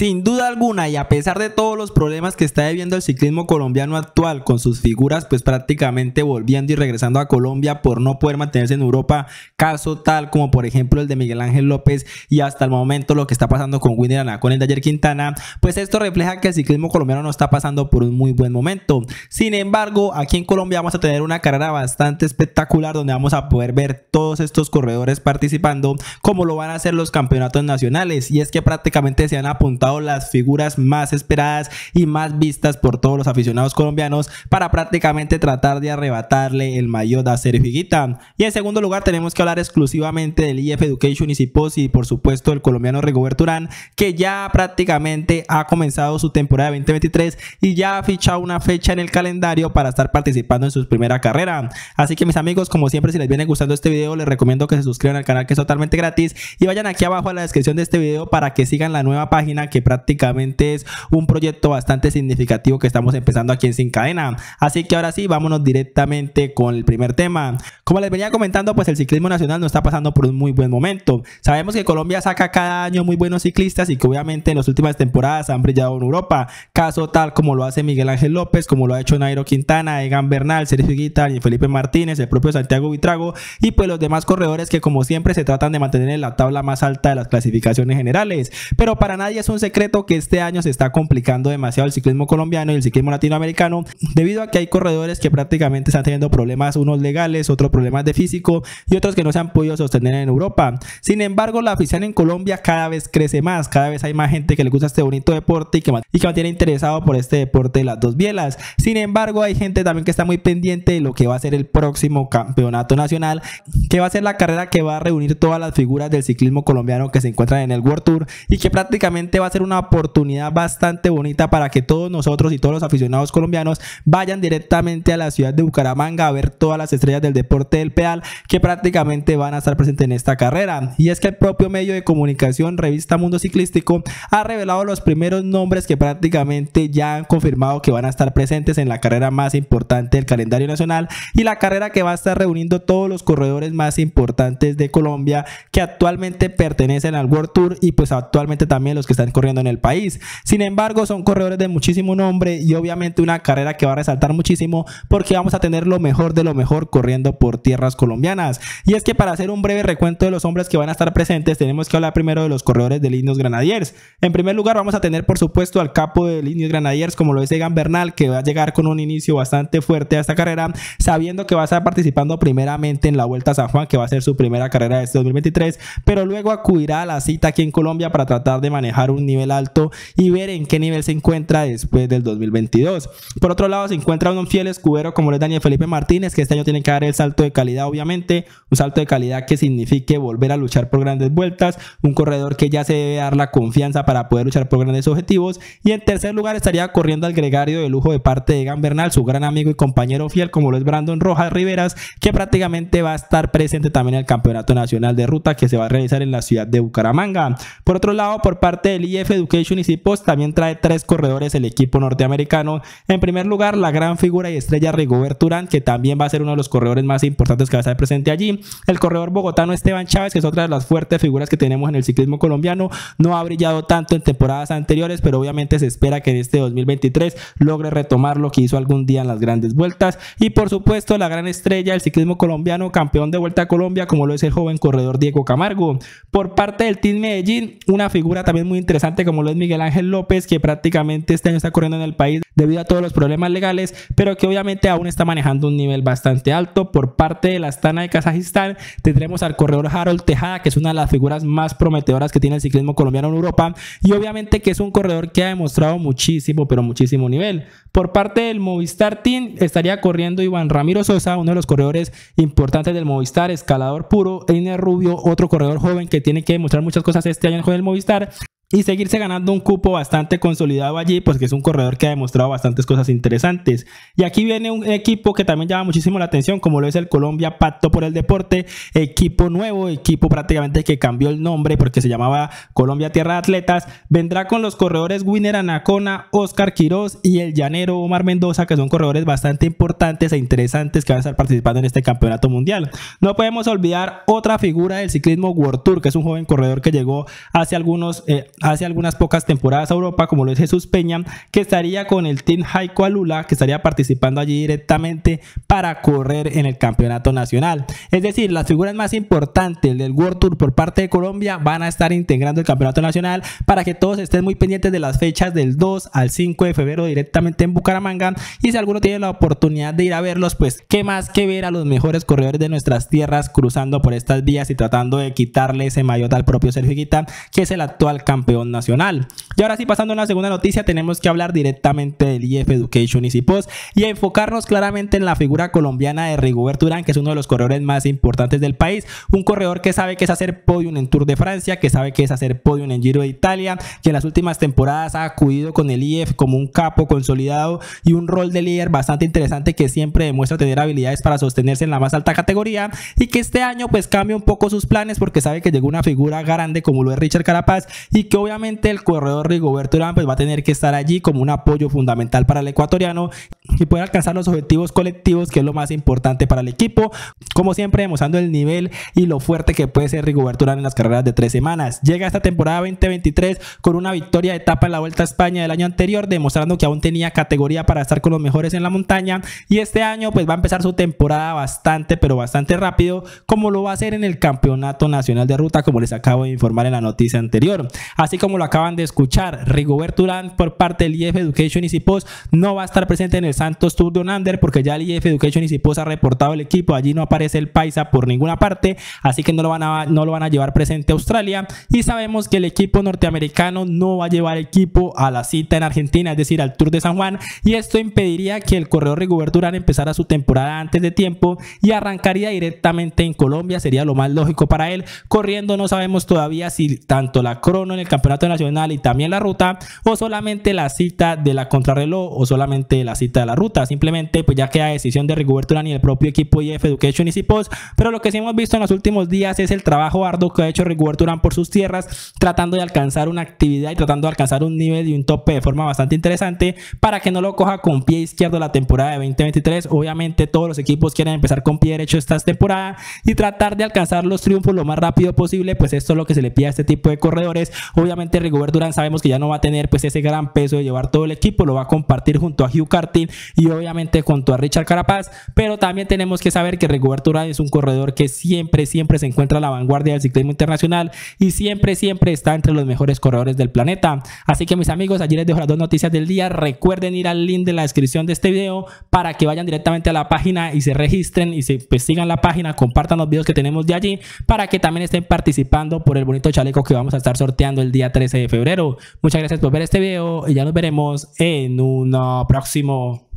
Sin duda alguna y a pesar de todos los problemas que está debiendo el ciclismo colombiano actual con sus figuras pues prácticamente volviendo y regresando a Colombia por no poder mantenerse en Europa, caso tal como por ejemplo el de Miguel Ángel López y hasta el momento lo que está pasando con Winner Anacón el de ayer Quintana, pues esto refleja que el ciclismo colombiano no está pasando por un muy buen momento. Sin embargo, aquí en Colombia vamos a tener una carrera bastante espectacular donde vamos a poder ver todos estos corredores participando como lo van a hacer los campeonatos nacionales y es que prácticamente se han apuntado las figuras más esperadas y más vistas por todos los aficionados colombianos para prácticamente tratar de arrebatarle el mayor a Sergio figuita Y en segundo lugar tenemos que hablar exclusivamente del IF Education y Cipos y por supuesto el colombiano Rigoberto Urán que ya prácticamente ha comenzado su temporada 2023 y ya ha fichado una fecha en el calendario para estar participando en su primera carrera. Así que mis amigos, como siempre, si les viene gustando este video, les recomiendo que se suscriban al canal que es totalmente gratis y vayan aquí abajo a la descripción de este video para que sigan la nueva página que prácticamente es un proyecto bastante significativo que estamos empezando aquí en Sin Cadena. Así que ahora sí, vámonos directamente con el primer tema. Como les venía comentando, pues el ciclismo nacional no está pasando por un muy buen momento. Sabemos que Colombia saca cada año muy buenos ciclistas y que obviamente en las últimas temporadas han brillado en Europa. Caso tal como lo hace Miguel Ángel López, como lo ha hecho Nairo Quintana, Egan Bernal, Sergio Guitar y Felipe Martínez, el propio Santiago Vitrago y pues los demás corredores que como siempre se tratan de mantener en la tabla más alta de las clasificaciones generales. Pero para nadie es un creo que este año se está complicando demasiado el ciclismo colombiano y el ciclismo latinoamericano debido a que hay corredores que prácticamente están teniendo problemas, unos legales, otros problemas de físico y otros que no se han podido sostener en Europa. Sin embargo, la afición en Colombia cada vez crece más, cada vez hay más gente que le gusta este bonito deporte y que, y que mantiene interesado por este deporte de las dos bielas. Sin embargo, hay gente también que está muy pendiente de lo que va a ser el próximo campeonato nacional, que va a ser la carrera que va a reunir todas las figuras del ciclismo colombiano que se encuentran en el World Tour y que prácticamente va a ser una oportunidad bastante bonita para que todos nosotros y todos los aficionados colombianos vayan directamente a la ciudad de Bucaramanga a ver todas las estrellas del deporte del pedal que prácticamente van a estar presentes en esta carrera. Y es que el propio medio de comunicación, revista Mundo Ciclístico, ha revelado los primeros nombres que prácticamente ya han confirmado que van a estar presentes en la carrera más importante del calendario nacional y la carrera que va a estar reuniendo todos los corredores más importantes de Colombia que actualmente pertenecen al World Tour y pues actualmente también los que están corriendo en el país. Sin embargo, son corredores de muchísimo nombre y obviamente una carrera que va a resaltar muchísimo porque vamos a tener lo mejor de lo mejor corriendo por tierras colombianas. Y es que para hacer un breve recuento de los hombres que van a estar presentes, tenemos que hablar primero de los corredores de Indios Granadiers. En primer lugar, vamos a tener por supuesto al capo de Indios Granadiers, como lo es Egan Bernal, que va a llegar con un inicio bastante fuerte a esta carrera, sabiendo que va a estar participando primeramente en la Vuelta a San Juan, que va a ser su primera carrera de este 2023, pero luego acudirá a la cita aquí en Colombia para tratar de manejar un nivel alto y ver en qué nivel se encuentra después del 2022. Por otro lado, se encuentra un fiel escudero como lo es Daniel Felipe Martínez, que este año tiene que dar el salto de calidad, obviamente, un salto de calidad que signifique volver a luchar por grandes vueltas, un corredor que ya se debe dar la confianza para poder luchar por grandes objetivos. Y en tercer lugar estaría corriendo al gregario de lujo de parte de Egan Bernal, su gran amigo y compañero fiel, como lo es Brandon Rojas Riveras, que prácticamente va a estar presente también en el Campeonato Nacional de Ruta que se va a realizar en la ciudad de Bucaramanga. Por otro lado, por parte del IE f Education y Cipos también trae tres corredores el equipo norteamericano. En primer lugar, la gran figura y estrella Rigobert Urán, que también va a ser uno de los corredores más importantes que va a estar presente allí. El corredor bogotano Esteban Chávez, que es otra de las fuertes figuras que tenemos en el ciclismo colombiano, no ha brillado tanto en temporadas anteriores, pero obviamente se espera que en este 2023 logre retomar lo que hizo algún día en las grandes vueltas. Y por supuesto, la gran estrella del ciclismo colombiano, campeón de Vuelta a Colombia, como lo es el joven corredor Diego Camargo. Por parte del Team Medellín, una figura también muy interesante como lo es Miguel Ángel López, que prácticamente este año está corriendo en el país debido a todos los problemas legales, pero que obviamente aún está manejando un nivel bastante alto. Por parte de la Astana de Kazajistán tendremos al corredor Harold Tejada, que es una de las figuras más prometedoras que tiene el ciclismo colombiano en Europa y obviamente que es un corredor que ha demostrado muchísimo, pero muchísimo nivel. Por parte del Movistar Team estaría corriendo Iván Ramiro Sosa, uno de los corredores importantes del Movistar, escalador puro, Einer Rubio, otro corredor joven que tiene que demostrar muchas cosas este año en el Movistar y seguirse ganando un cupo bastante consolidado allí, pues que es un corredor que ha demostrado bastantes cosas interesantes. Y aquí viene un equipo que también llama muchísimo la atención, como lo es el Colombia Pacto por el Deporte, equipo nuevo, equipo prácticamente que cambió el nombre porque se llamaba Colombia Tierra de Atletas. Vendrá con los corredores Winner Anacona, Oscar Quirós y el Llanero Omar Mendoza, que son corredores bastante importantes e interesantes que van a estar participando en este campeonato mundial. No podemos olvidar otra figura del ciclismo World Tour, que es un joven corredor que llegó hace algunos... años, eh, hace algunas pocas temporadas a Europa, como lo es Jesús Peña, que estaría con el Team Jaico Alula, que estaría participando allí directamente para correr en el campeonato nacional. Es decir, las figuras más importantes del World Tour por parte de Colombia van a estar integrando el campeonato nacional para que todos estén muy pendientes de las fechas del 2 al 5 de febrero directamente en Bucaramanga. Y si alguno tiene la oportunidad de ir a verlos, pues qué más que ver a los mejores corredores de nuestras tierras cruzando por estas vías y tratando de quitarle ese maillot al propio Sergio Guita, que es el actual campeón nacional. Y ahora sí, pasando a la segunda noticia, tenemos que hablar directamente del IF e Education y Cipos y enfocarnos claramente en la figura colombiana de Rigoberto Urán, que es uno de los corredores más importantes del país. Un corredor que sabe que es hacer podium en Tour de Francia, que sabe que es hacer podium en Giro de Italia, que en las últimas temporadas ha acudido con el IF e como un capo consolidado y un rol de líder bastante interesante que siempre demuestra tener habilidades para sostenerse en la más alta categoría y que este año pues cambia un poco sus planes porque sabe que llegó una figura grande como lo es Richard Carapaz y que obviamente el corredor Rigoberto Urán va a tener que estar allí como un apoyo fundamental para el ecuatoriano y poder alcanzar los objetivos colectivos, que es lo más importante para el equipo. Como siempre, demostrando el nivel y lo fuerte que puede ser Rigoberto Urán en las carreras de tres semanas. Llega esta temporada 2023 con una victoria de etapa en la Vuelta a España del año anterior, demostrando que aún tenía categoría para estar con los mejores en la montaña. Y este año, pues va a empezar su temporada bastante, pero bastante rápido, como lo va a hacer en el Campeonato Nacional de Ruta, como les acabo de informar en la noticia anterior. Así como lo acaban de escuchar, Rigoberto Urán por parte del IF Education y Cipos no va a estar presente en el San tanto Tour de Under, porque ya el IF e Education y Cipos ha reportado el equipo. Allí no aparece el Paisa por ninguna parte, así que no lo van a, no lo van a llevar presente a Australia. Y sabemos que el equipo norteamericano no va a llevar equipo a la cita en Argentina, es decir, al Tour de San Juan. Y esto impediría que el corredor Rigoberto Urán empezara su temporada antes de tiempo y arrancaría directamente en Colombia. Sería lo más lógico para él. Corriendo no sabemos todavía si tanto la crono en el Campeonato Nacional y también la ruta o solamente la cita de la contrarreloj o solamente la cita de la ruta. Simplemente pues ya queda decisión de Rigoberto Urán y el propio equipo IF e Education y Cipos. Pero lo que sí hemos visto en los últimos días es el trabajo arduo que ha hecho Rigoberto Urán por sus tierras, tratando de alcanzar una actividad y tratando de alcanzar un nivel y un tope de forma bastante interesante para que no lo coja con pie izquierdo la temporada de 2023. Obviamente todos los equipos quieren empezar con pie derecho esta temporada y tratar de alcanzar los triunfos lo más rápido posible, pues esto es lo que se le pide a este tipo de corredores. Obviamente Rigoberto Urán sabemos que ya no va a tener pues ese gran peso de llevar todo el equipo, lo va a compartir junto a Hugh Cartin y obviamente junto a Richard Carapaz, pero también tenemos que saber que Rigoberto Urán es un corredor que siempre, siempre se encuentra a la vanguardia del ciclismo internacional y siempre, siempre está entre los mejores corredores del planeta. Así que mis amigos, allí les dejo las dos noticias del día. Recuerden ir al link de la descripción de este video para que vayan directamente a la página y se registren y se pues, sigan la página, compartan los videos que tenemos de allí para que también estén participando por el bonito chaleco que vamos a estar sorteando el día 13 de febrero. Muchas gracias por ver este video y ya nos veremos en un próximo.